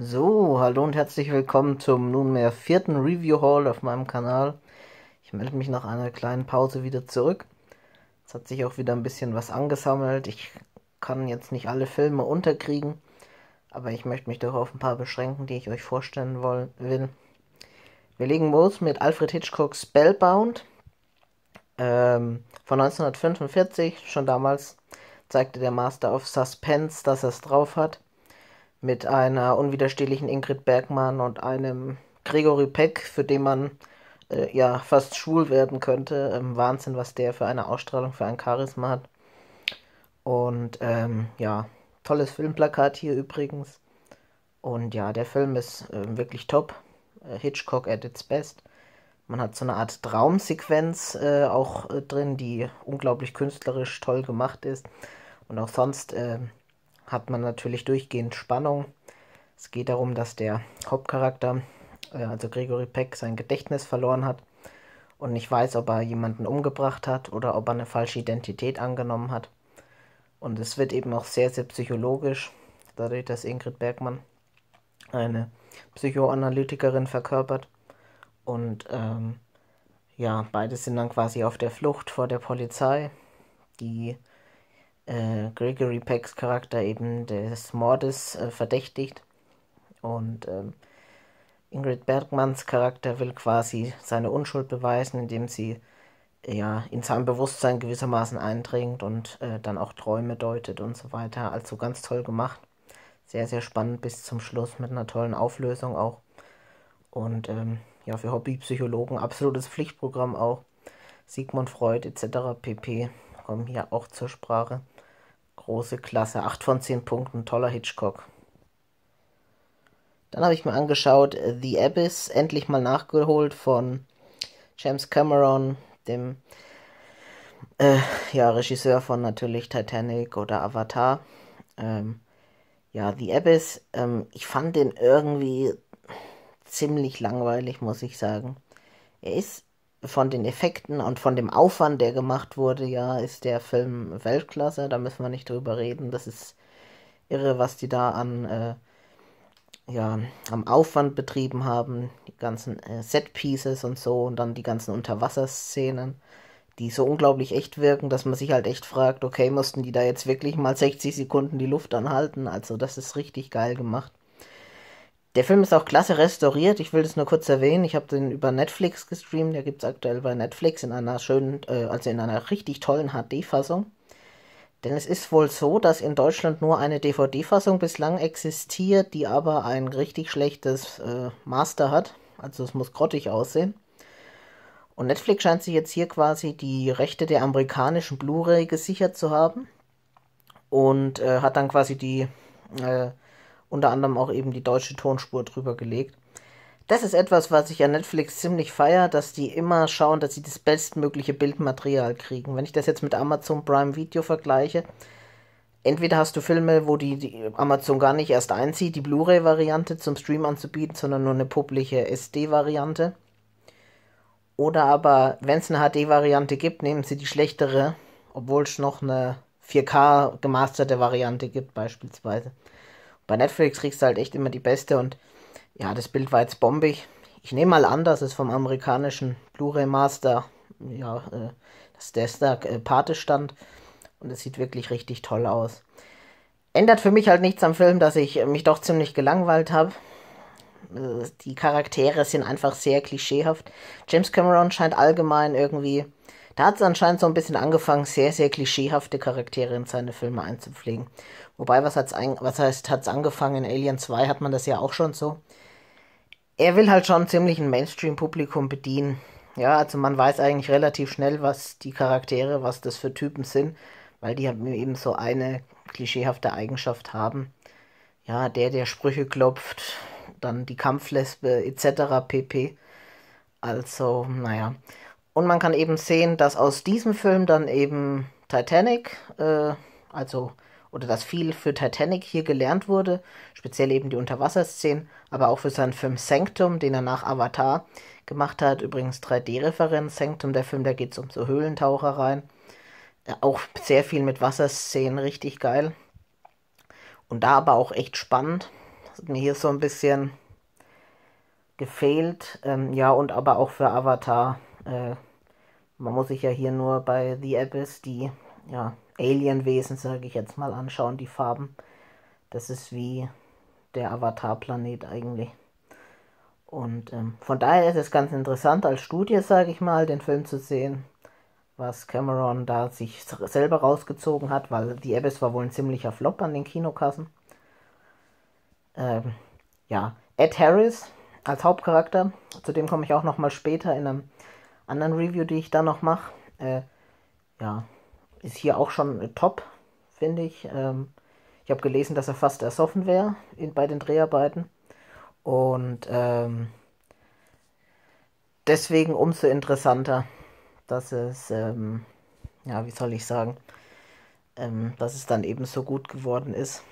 So, hallo und herzlich willkommen zum nunmehr vierten Review Hall auf meinem Kanal. Ich melde mich nach einer kleinen Pause wieder zurück. Es hat sich auch wieder ein bisschen was angesammelt. Ich kann jetzt nicht alle Filme unterkriegen, aber ich möchte mich doch auf ein paar beschränken, die ich euch vorstellen wollen, will. Wir legen los mit Alfred Hitchcocks Spellbound ähm, von 1945. Schon damals zeigte der Master of Suspense, dass er es drauf hat mit einer unwiderstehlichen Ingrid Bergmann und einem Gregory Peck, für den man äh, ja fast schwul werden könnte. Ähm, Wahnsinn, was der für eine Ausstrahlung, für ein Charisma hat. Und ähm, ja, tolles Filmplakat hier übrigens. Und ja, der Film ist äh, wirklich top. Äh, Hitchcock at its best. Man hat so eine Art Traumsequenz äh, auch äh, drin, die unglaublich künstlerisch toll gemacht ist. Und auch sonst ähm, hat man natürlich durchgehend Spannung. Es geht darum, dass der Hauptcharakter, äh, also Gregory Peck, sein Gedächtnis verloren hat und nicht weiß, ob er jemanden umgebracht hat oder ob er eine falsche Identität angenommen hat. Und es wird eben auch sehr, sehr psychologisch, dadurch, dass Ingrid Bergmann eine Psychoanalytikerin verkörpert. Und ähm, ja, beide sind dann quasi auf der Flucht vor der Polizei, die äh, Gregory Pecks Charakter eben des Mordes äh, verdächtigt und ähm, Ingrid Bergmanns Charakter will quasi seine Unschuld beweisen, indem sie ja in sein Bewusstsein gewissermaßen eindringt und äh, dann auch Träume deutet und so weiter. Also ganz toll gemacht. Sehr, sehr spannend bis zum Schluss mit einer tollen Auflösung auch. Und ähm, ja, für Hobbypsychologen absolutes Pflichtprogramm auch. Sigmund Freud etc. pp. kommen hier auch zur Sprache. Große Klasse. 8 von 10 Punkten. Toller Hitchcock. Dann habe ich mir angeschaut äh, The Abyss, endlich mal nachgeholt von James Cameron, dem äh, ja, Regisseur von natürlich Titanic oder Avatar. Ähm, ja, The Abyss, ähm, ich fand den irgendwie ziemlich langweilig, muss ich sagen. Er ist von den Effekten und von dem Aufwand, der gemacht wurde, ja, ist der Film Weltklasse. Da müssen wir nicht drüber reden. Das ist irre, was die da an, äh, ja, am Aufwand betrieben haben. Die ganzen äh, Set-Pieces und so und dann die ganzen Unterwasserszenen, die so unglaublich echt wirken, dass man sich halt echt fragt, okay, mussten die da jetzt wirklich mal 60 Sekunden die Luft anhalten? Also das ist richtig geil gemacht. Der Film ist auch klasse restauriert. Ich will das nur kurz erwähnen. Ich habe den über Netflix gestreamt. Der gibt es aktuell bei Netflix in einer schönen, äh, also in einer richtig tollen HD-Fassung. Denn es ist wohl so, dass in Deutschland nur eine DVD-Fassung bislang existiert, die aber ein richtig schlechtes äh, Master hat. Also es muss grottig aussehen. Und Netflix scheint sich jetzt hier quasi die Rechte der amerikanischen Blu-ray gesichert zu haben und äh, hat dann quasi die äh, unter anderem auch eben die deutsche Tonspur drüber gelegt. Das ist etwas, was ich an Netflix ziemlich feiere, dass die immer schauen, dass sie das bestmögliche Bildmaterial kriegen. Wenn ich das jetzt mit Amazon Prime Video vergleiche, entweder hast du Filme, wo die, die Amazon gar nicht erst einzieht, die Blu-ray-Variante zum Stream anzubieten, sondern nur eine publische SD-Variante. Oder aber, wenn es eine HD-Variante gibt, nehmen sie die schlechtere, obwohl es noch eine 4K gemasterte Variante gibt beispielsweise. Bei Netflix kriegst du halt echt immer die beste und ja, das Bild war jetzt bombig. Ich nehme mal an, dass es vom amerikanischen Blu-ray Master, ja, äh, dass der Stark äh, Pate stand und es sieht wirklich richtig toll aus. Ändert für mich halt nichts am Film, dass ich mich doch ziemlich gelangweilt habe. Äh, die Charaktere sind einfach sehr klischeehaft. James Cameron scheint allgemein irgendwie da hat es anscheinend so ein bisschen angefangen, sehr, sehr klischeehafte Charaktere in seine Filme einzupflegen. Wobei, was, hat's ein, was heißt, hat's angefangen? In Alien 2 hat man das ja auch schon so. Er will halt schon ziemlich ein Mainstream-Publikum bedienen. Ja, also man weiß eigentlich relativ schnell, was die Charaktere, was das für Typen sind, weil die eben so eine klischeehafte Eigenschaft haben. Ja, der, der Sprüche klopft, dann die Kampflesbe etc. pp. Also, naja. Und man kann eben sehen, dass aus diesem Film dann eben Titanic, äh, also oder dass viel für Titanic hier gelernt wurde, speziell eben die Unterwasserszenen, aber auch für seinen Film Sanctum, den er nach Avatar gemacht hat. Übrigens 3D-Referenz, Sanctum, der Film, da geht es um so Höhlentauchereien. Auch sehr viel mit Wasserszenen, richtig geil. Und da aber auch echt spannend. Das hat mir hier so ein bisschen gefehlt. Ähm, ja, und aber auch für Avatar. Äh, man muss sich ja hier nur bei The Abyss die, ja, Alienwesen, sage ich jetzt mal, anschauen, die Farben. Das ist wie der Avatar-Planet eigentlich. Und ähm, von daher ist es ganz interessant als Studie, sage ich mal, den Film zu sehen, was Cameron da sich selber rausgezogen hat, weil die Abyss war wohl ein ziemlicher Flop an den Kinokassen. Ähm, ja, Ed Harris als Hauptcharakter, zu dem komme ich auch nochmal später in einem anderen Review, die ich da noch mache. Äh, ja, ist hier auch schon äh, top, finde ich. Ähm, ich habe gelesen, dass er fast ersoffen wäre bei den Dreharbeiten. Und ähm, deswegen umso interessanter, dass es, ähm, ja, wie soll ich sagen, ähm, dass es dann eben so gut geworden ist.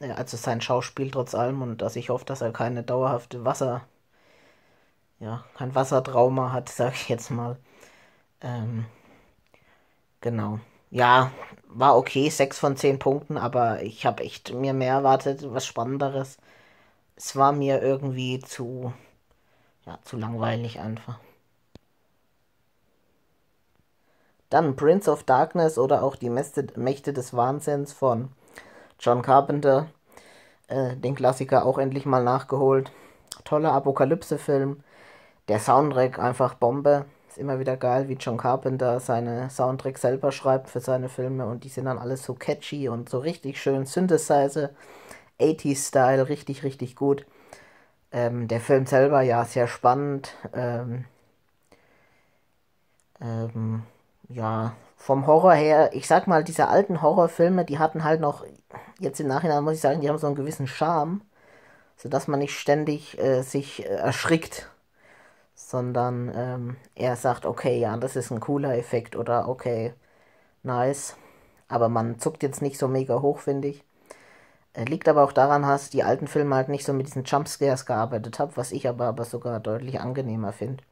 Äh, also sein Schauspiel trotz allem und dass ich hoffe, dass er keine dauerhafte Wasser, ja, kein Wassertrauma hat, sag ich jetzt mal. Ähm, genau ja, war okay, 6 von 10 Punkten, aber ich habe echt mir mehr erwartet, was Spannenderes. Es war mir irgendwie zu, ja, zu langweilig einfach. Dann Prince of Darkness oder auch die Mächte des Wahnsinns von John Carpenter. Äh, den Klassiker auch endlich mal nachgeholt. Toller Apokalypse-Film. Der Soundtrack einfach Bombe. Ist immer wieder geil, wie John Carpenter seine Soundtracks selber schreibt für seine Filme und die sind dann alles so catchy und so richtig schön Synthesizer, 80s-Style, richtig, richtig gut. Ähm, der Film selber, ja, sehr spannend. Ähm, ähm, ja, vom Horror her, ich sag mal, diese alten Horrorfilme, die hatten halt noch, jetzt im Nachhinein muss ich sagen, die haben so einen gewissen Charme, sodass man nicht ständig äh, sich äh, erschrickt sondern ähm, er sagt, okay, ja, das ist ein cooler Effekt oder okay, nice. Aber man zuckt jetzt nicht so mega hoch, finde ich. Äh, liegt aber auch daran, dass die alten Filme halt nicht so mit diesen Jumpscares gearbeitet haben, was ich aber, aber sogar deutlich angenehmer finde.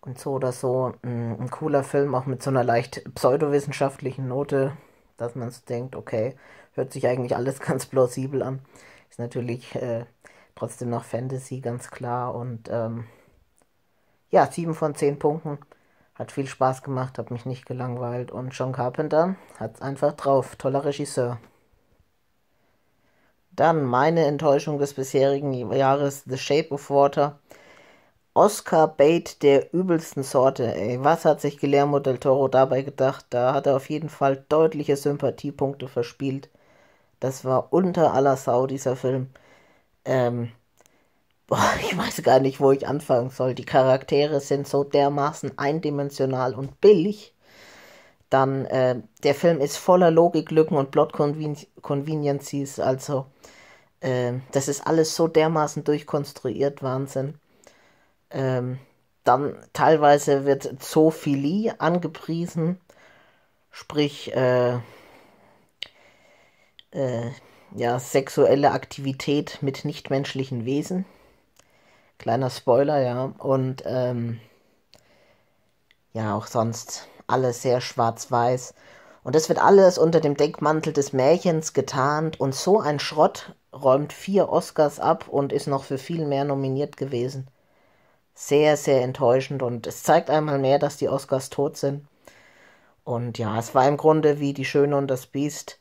Und so oder so ein, ein, cooler Film, auch mit so einer leicht pseudowissenschaftlichen Note, dass man so denkt, okay, hört sich eigentlich alles ganz plausibel an. Ist natürlich äh, trotzdem noch Fantasy, ganz klar. Und ähm, ja, 7 von 10 Punkten. Hat viel Spaß gemacht, hat mich nicht gelangweilt. Und John Carpenter hat's einfach drauf. Toller Regisseur. Dann meine Enttäuschung des bisherigen Jahres: The Shape of Water. Oscar Bate der übelsten Sorte. Ey, was hat sich Guillermo del Toro dabei gedacht? Da hat er auf jeden Fall deutliche Sympathiepunkte verspielt. Das war unter aller Sau, dieser Film. Ähm, Boah, ich weiß gar nicht, wo ich anfangen soll. Die Charaktere sind so dermaßen eindimensional und billig. Dann, äh, der Film ist voller Logiklücken und Plot-Conveniencies. Also, äh, das ist alles so dermaßen durchkonstruiert, Wahnsinn. Ähm, dann teilweise wird Zoophilie angepriesen, sprich, äh, äh, ja, sexuelle Aktivität mit nichtmenschlichen Wesen. Kleiner Spoiler, ja. Und ähm, ja, auch sonst alles sehr schwarz-weiß. Und es wird alles unter dem Deckmantel des Märchens getarnt. Und so ein Schrott räumt vier Oscars ab und ist noch für viel mehr nominiert gewesen. Sehr, sehr enttäuschend. Und es zeigt einmal mehr, dass die Oscars tot sind. Und ja, es war im Grunde wie Die Schöne und das Biest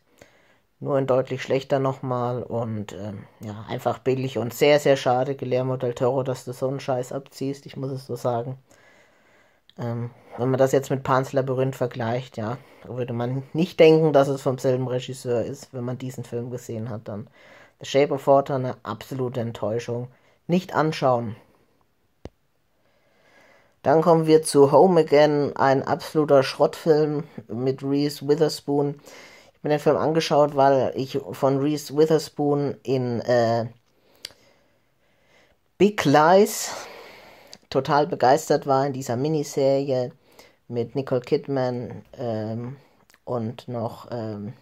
nur ein deutlich schlechter nochmal und ähm, ja, einfach billig und sehr, sehr schade, Guillermo del Toro, dass du so einen Scheiß abziehst, ich muss es so sagen. Ähm, wenn man das jetzt mit Pans Labyrinth vergleicht, ja, würde man nicht denken, dass es vom selben Regisseur ist, wenn man diesen Film gesehen hat, dann. The Shape of Water eine absolute Enttäuschung. Nicht anschauen. Dann kommen wir zu Home Again, ein absoluter Schrottfilm mit Reese Witherspoon mir den Film angeschaut, weil ich von Reese Witherspoon in äh, Big Lies total begeistert war in dieser Miniserie mit Nicole Kidman ähm, und noch ähm,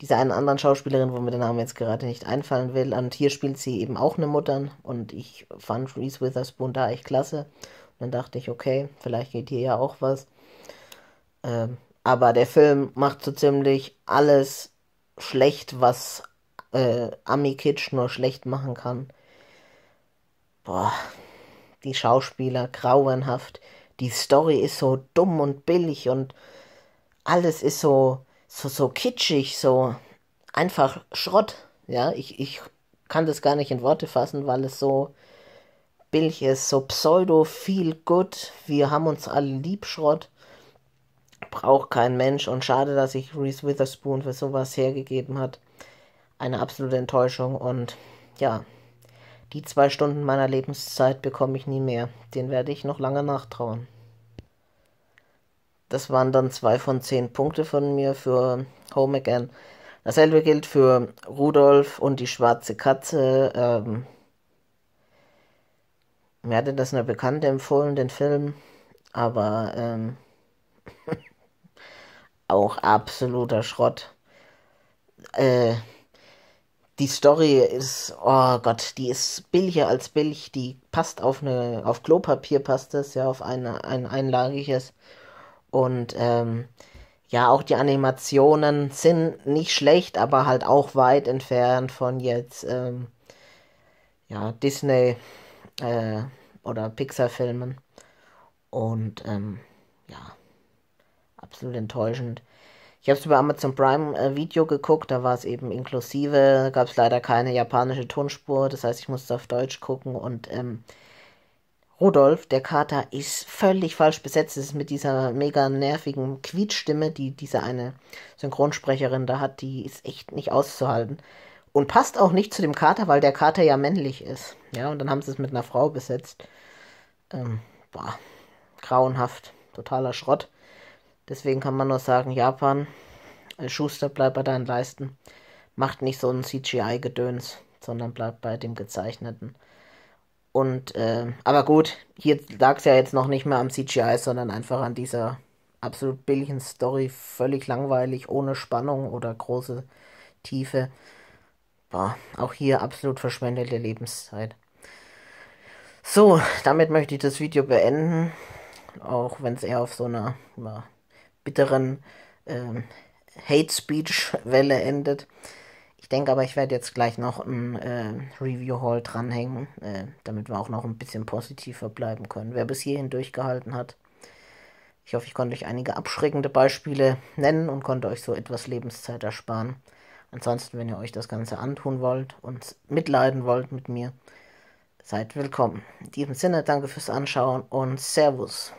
dieser einen anderen Schauspielerin, wo mir der Name jetzt gerade nicht einfallen will. Und hier spielt sie eben auch eine Mutter und ich fand Reese Witherspoon da echt klasse. Und dann dachte ich, okay, vielleicht geht hier ja auch was. Ähm, aber der Film macht so ziemlich alles schlecht, was äh, Ami Kitsch nur schlecht machen kann. Boah, die Schauspieler grauenhaft. Die Story ist so dumm und billig und alles ist so, so, so kitschig, so einfach Schrott. Ja, ich, ich kann das gar nicht in Worte fassen, weil es so billig ist, so pseudo viel gut. Wir haben uns alle lieb Schrott braucht kein Mensch und schade, dass sich Reese Witherspoon für sowas hergegeben hat. Eine absolute Enttäuschung und ja, die zwei Stunden meiner Lebenszeit bekomme ich nie mehr. Den werde ich noch lange nachtrauen. Das waren dann zwei von zehn Punkte von mir für Home Again. Dasselbe gilt für Rudolf und die schwarze Katze. Ähm, mir hatte das eine Bekannte empfohlen, den Film, aber ähm, auch absoluter Schrott. Äh, die Story ist, oh Gott, die ist billiger als billig. Die passt auf eine, auf Klopapier passt es, ja, auf eine, ein einlagiges. Und ähm, ja, auch die Animationen sind nicht schlecht, aber halt auch weit entfernt von jetzt ähm, ja, Disney äh, oder Pixar-Filmen. Und ähm, ja absolut enttäuschend. Ich habe es über Amazon Prime äh, Video geguckt, da war es eben inklusive, gab es leider keine japanische Tonspur, das heißt, ich musste auf Deutsch gucken und ähm, Rudolf, der Kater, ist völlig falsch besetzt. Es ist mit dieser mega nervigen Quietstimme, die diese eine Synchronsprecherin da hat, die ist echt nicht auszuhalten. Und passt auch nicht zu dem Kater, weil der Kater ja männlich ist. Ja, und dann haben sie es mit einer Frau besetzt. Ähm, boah, grauenhaft, totaler Schrott. Deswegen kann man nur sagen, Japan, Schuster bleib bei deinen Leisten. Macht nicht so ein CGI-Gedöns, sondern bleib bei dem Gezeichneten. Und, äh, aber gut, hier lag es ja jetzt noch nicht mehr am CGI, sondern einfach an dieser absolut billigen Story, völlig langweilig, ohne Spannung oder große Tiefe. Boah, auch hier absolut verschwendete Lebenszeit. So, damit möchte ich das Video beenden. Auch wenn es eher auf so einer ja, bitteren ähm, Hate Speech Welle endet. Ich denke aber, ich werde jetzt gleich noch ein äh, Review Hall dranhängen, äh, damit wir auch noch ein bisschen positiver bleiben können. Wer bis hierhin durchgehalten hat, ich hoffe, ich konnte euch einige abschreckende Beispiele nennen und konnte euch so etwas Lebenszeit ersparen. Ansonsten, wenn ihr euch das Ganze antun wollt und mitleiden wollt mit mir, seid willkommen. In diesem Sinne, danke fürs Anschauen und Servus.